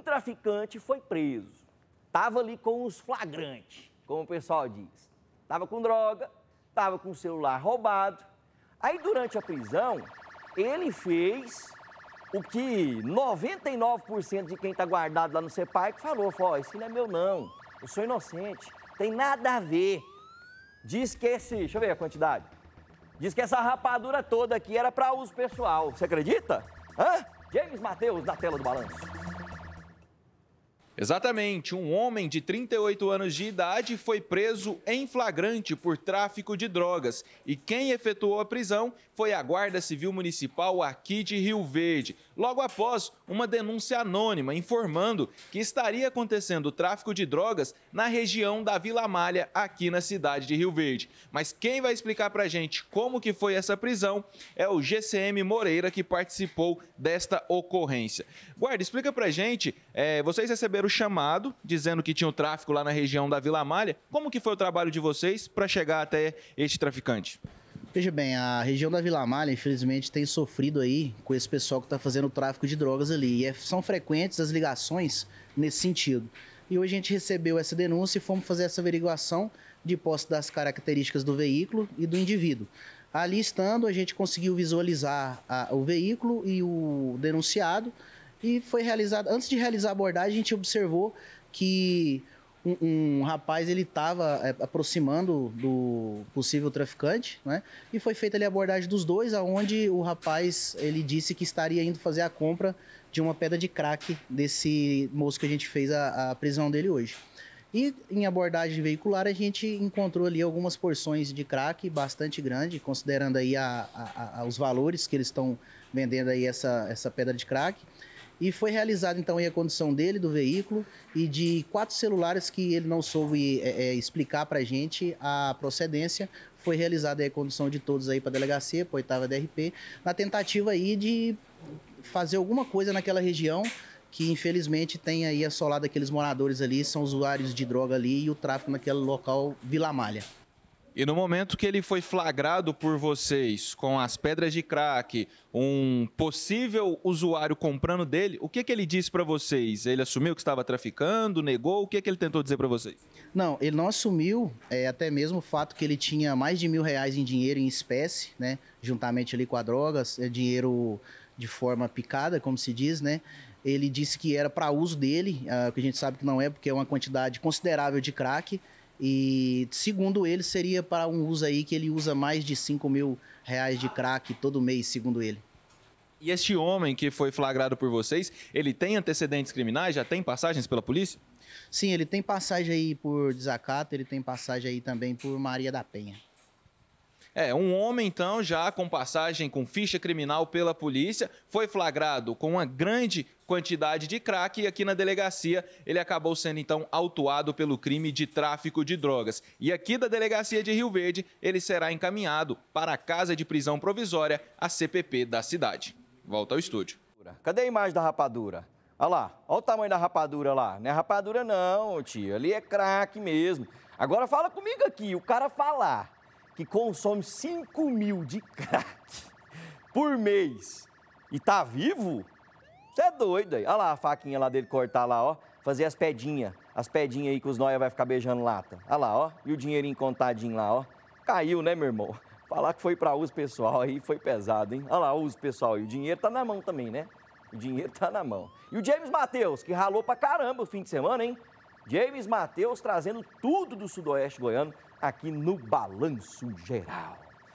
um traficante foi preso. Tava ali com os flagrantes, como o pessoal diz. Tava com droga, tava com o celular roubado. Aí durante a prisão, ele fez o que 99% de quem está guardado lá no CEPAI que falou, falou, esse não é meu não, eu sou inocente, tem nada a ver. Diz que esse, deixa eu ver a quantidade, diz que essa rapadura toda aqui era para uso pessoal, você acredita? Hã? James Mateus na tela do Balanço. Exatamente, um homem de 38 anos de idade foi preso em flagrante por tráfico de drogas e quem efetuou a prisão foi a Guarda Civil Municipal aqui de Rio Verde. Logo após uma denúncia anônima informando que estaria acontecendo tráfico de drogas na região da Vila Malha, aqui na cidade de Rio Verde. Mas quem vai explicar para a gente como que foi essa prisão é o GCM Moreira, que participou desta ocorrência. Guarda, explica para a gente, é, vocês receberam o chamado dizendo que tinha o tráfico lá na região da Vila Malha. Como que foi o trabalho de vocês para chegar até este traficante? Veja bem, a região da Vila Malha, infelizmente, tem sofrido aí com esse pessoal que está fazendo o tráfico de drogas ali. E é, são frequentes as ligações nesse sentido. E hoje a gente recebeu essa denúncia e fomos fazer essa averiguação de posse das características do veículo e do indivíduo. Ali estando, a gente conseguiu visualizar a, o veículo e o denunciado. E foi realizado. Antes de realizar a abordagem, a gente observou que um, um, rapaz ele estava é, aproximando do possível traficante, né? E foi feita ali a abordagem dos dois, aonde o rapaz ele disse que estaria indo fazer a compra de uma pedra de crack desse moço que a gente fez a, a prisão dele hoje. E em abordagem veicular a gente encontrou ali algumas porções de crack bastante grande, considerando aí a, a, a os valores que eles estão vendendo aí essa, essa pedra de crack. E foi realizada então a condição dele, do veículo e de quatro celulares que ele não soube é, é explicar para a gente a procedência. Foi realizada a condição de todos aí para a delegacia, para oitava DRP, na tentativa aí de fazer alguma coisa naquela região que infelizmente tem aí assolado aqueles moradores ali, são usuários de droga ali e o tráfico naquele local Vila Malha. E no momento que ele foi flagrado por vocês com as pedras de crack, um possível usuário comprando dele, o que, que ele disse para vocês? Ele assumiu que estava traficando, negou? O que, que ele tentou dizer para vocês? Não, ele não assumiu, é, até mesmo o fato que ele tinha mais de mil reais em dinheiro em espécie, né? Juntamente ali com a droga, é, dinheiro de forma picada, como se diz, né? Ele disse que era para uso dele, uh, que a gente sabe que não é, porque é uma quantidade considerável de crack. E segundo ele, seria para um uso aí que ele usa mais de 5 mil reais de crack todo mês, segundo ele. E este homem que foi flagrado por vocês, ele tem antecedentes criminais? Já tem passagens pela polícia? Sim, ele tem passagem aí por desacato, ele tem passagem aí também por Maria da Penha. É, um homem então já com passagem com ficha criminal pela polícia foi flagrado com uma grande quantidade de crack e aqui na delegacia ele acabou sendo então autuado pelo crime de tráfico de drogas. E aqui da delegacia de Rio Verde ele será encaminhado para a casa de prisão provisória, a CPP da cidade. Volta ao estúdio. Cadê a imagem da rapadura? Olha lá, olha o tamanho da rapadura lá. Não é rapadura não, tio. Ali é crack mesmo. Agora fala comigo aqui. O cara falar que consome 5 mil de crack por mês e tá vivo, você é doido aí. Olha lá a faquinha lá dele cortar lá, ó. Fazer as pedinhas. As pedinhas aí que os nóia vai ficar beijando lata. Olha lá, ó. E o dinheirinho contadinho lá, ó. Caiu, né, meu irmão? Falar que foi para uso pessoal aí foi pesado, hein? Olha lá, uso pessoal. E o dinheiro tá na mão também, né? O dinheiro tá na mão. E o James Matheus, que ralou pra caramba o fim de semana, hein? James Matheus trazendo tudo do Sudoeste Goiano aqui no Balanço Geral.